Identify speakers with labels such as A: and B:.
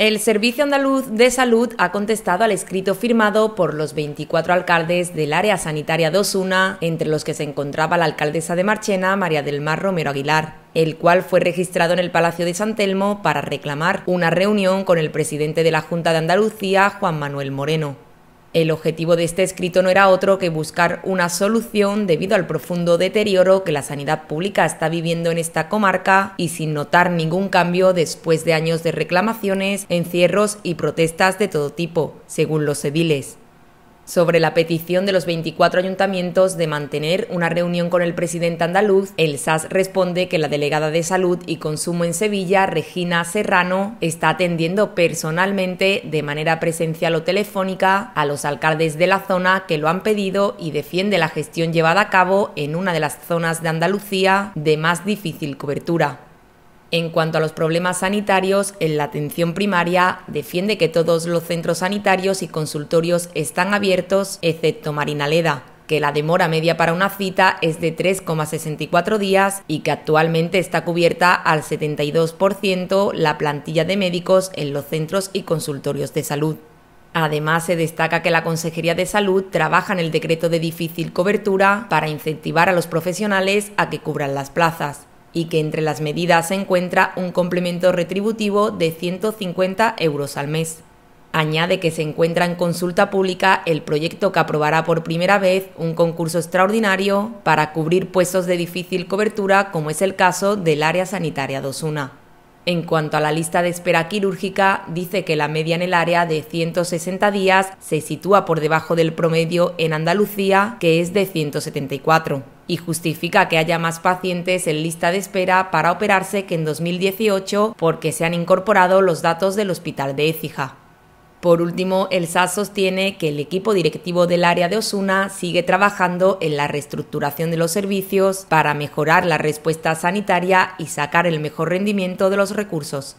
A: El Servicio Andaluz de Salud ha contestado al escrito firmado por los 24 alcaldes del área sanitaria de Osuna, entre los que se encontraba la alcaldesa de Marchena, María del Mar Romero Aguilar el cual fue registrado en el Palacio de San Telmo para reclamar una reunión con el presidente de la Junta de Andalucía, Juan Manuel Moreno. El objetivo de este escrito no era otro que buscar una solución debido al profundo deterioro que la sanidad pública está viviendo en esta comarca y sin notar ningún cambio después de años de reclamaciones, encierros y protestas de todo tipo, según los civiles sobre la petición de los 24 ayuntamientos de mantener una reunión con el presidente andaluz, el SAS responde que la delegada de Salud y Consumo en Sevilla, Regina Serrano, está atendiendo personalmente de manera presencial o telefónica a los alcaldes de la zona que lo han pedido y defiende la gestión llevada a cabo en una de las zonas de Andalucía de más difícil cobertura. En cuanto a los problemas sanitarios, en la atención primaria defiende que todos los centros sanitarios y consultorios están abiertos, excepto Marinaleda, que la demora media para una cita es de 3,64 días y que actualmente está cubierta al 72% la plantilla de médicos en los centros y consultorios de salud. Además, se destaca que la Consejería de Salud trabaja en el decreto de difícil cobertura para incentivar a los profesionales a que cubran las plazas y que entre las medidas se encuentra un complemento retributivo de 150 euros al mes. Añade que se encuentra en consulta pública el proyecto que aprobará por primera vez un concurso extraordinario para cubrir puestos de difícil cobertura como es el caso del área sanitaria 21. En cuanto a la lista de espera quirúrgica, dice que la media en el área de 160 días se sitúa por debajo del promedio en Andalucía, que es de 174, y justifica que haya más pacientes en lista de espera para operarse que en 2018 porque se han incorporado los datos del Hospital de Écija. Por último, el SAS sostiene que el equipo directivo del área de Osuna sigue trabajando en la reestructuración de los servicios para mejorar la respuesta sanitaria y sacar el mejor rendimiento de los recursos.